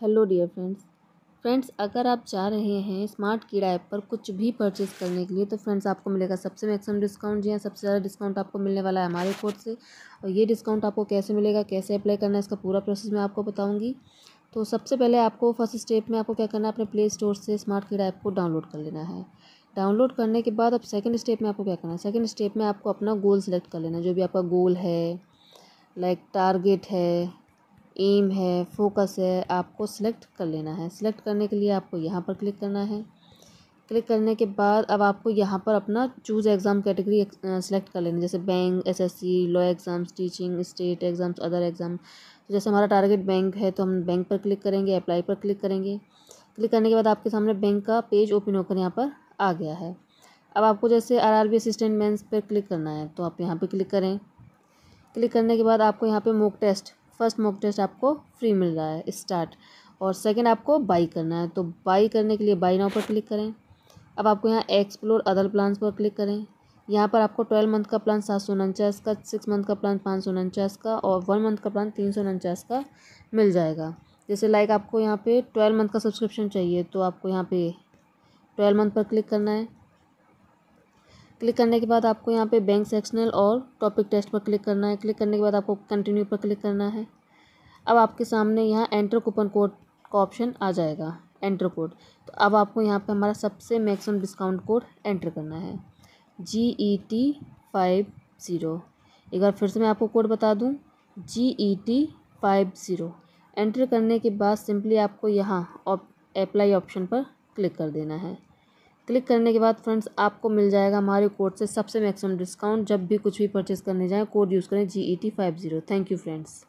hello dear friends friends अगर आप चाह रहे हैं स्मार्ट कीड़ा ऐप पर कुछ भी परचेज़ करने के लिए तो फ्रेंड्स आपको मिलेगा सबसे मैक्सिमम डिस्काउंट जी हाँ सबसे ज़्यादा डिस्काउंट आपको मिलने वाला है हमारे कोर्ट से और ये डिस्काउंट आपको कैसे मिलेगा कैसे अप्लाई करना है इसका पूरा प्रोसेस मैं आपको बताऊँगी तो सबसे पहले आपको फर्स्ट स्टेप में आपको क्या करना है अपने प्ले स्टोर से स्मार्ट कीड़ा ऐप को डाउनलोड कर लेना है डाउनलोड करने के बाद अब सेकेंड स्टेप में आपको क्या करना है सेकेंड स्टेप में आपको अपना गोल सेलेक्ट कर लेना है जो भी आपका गोल है लाइक टारगेट है एम है फोकस है आपको सिलेक्ट कर लेना है सिलेक्ट करने के लिए आपको यहाँ पर क्लिक करना है क्लिक करने के बाद अब आपको यहाँ पर अपना चूज़ एग्ज़ाम कैटेगरी सेलेक्ट कर लेना जैसे bank SSC law exams teaching state exams other exam तो जैसे हमारा टारगेट बैंक है तो हम बैंक पर क्लिक करेंगे अप्लाई पर क्लिक करेंगे क्लिक करने के बाद आपके सामने बैंक का पेज ओपन होकर यहाँ पर आ गया है अब आपको जैसे R R B assistant mains पर क्लिक करना है तो आप यहाँ पर क्लिक करें क्लिक करने के बाद आपको यहाँ पर mock test first mock test आपको फ्री मिल रहा है स्टार्ट और सेकंड आपको बाई करना है तो बाई करने के लिए बाई नाव पर क्लिक करें अब आपको यहाँ एक्सप्लोर अदर प्लान पर क्लिक करें यहाँ पर आपको ट्वेल्व मंथ का प्लान सात सौ उनचास का सिक्स मंथ का प्लान पाँच सौ उनचास का और वन मंथ का प्लान तीन सौ उनचास का मिल जाएगा जैसे लाइक आपको यहाँ पे ट्वेल्व मंथ का सब्सक्रिप्शन चाहिए तो आपको यहाँ पे ट्वेल्व मंथ पर क्लिक करना है क्लिक करने के बाद आपको यहाँ पे बैंक सेक्शनल और टॉपिक टेस्ट पर क्लिक करना है क्लिक करने के बाद आपको कंटिन्यू पर क्लिक करना है अब आपके सामने यहाँ एंटर कूपन कोड का ऑप्शन आ जाएगा एंटर कोड तो अब आपको यहाँ पे हमारा सबसे मैक्सिमम डिस्काउंट कोड एंटर करना है G E T five zero एक बार फिर से मैं आपको कोड बता दूँ G E T five zero enter करने के बाद सिंपली आपको यहाँ अप्लाई ऑप्शन पर क्लिक कर देना है क्लिक करने के बाद फ्रेंड्स आपको मिल जाएगा हमारे कोड से सबसे मैक्सिमम डिस्काउंट जब भी कुछ भी परचेज करने जाएँ कोड यूज़ करें G E T five zero thank you friends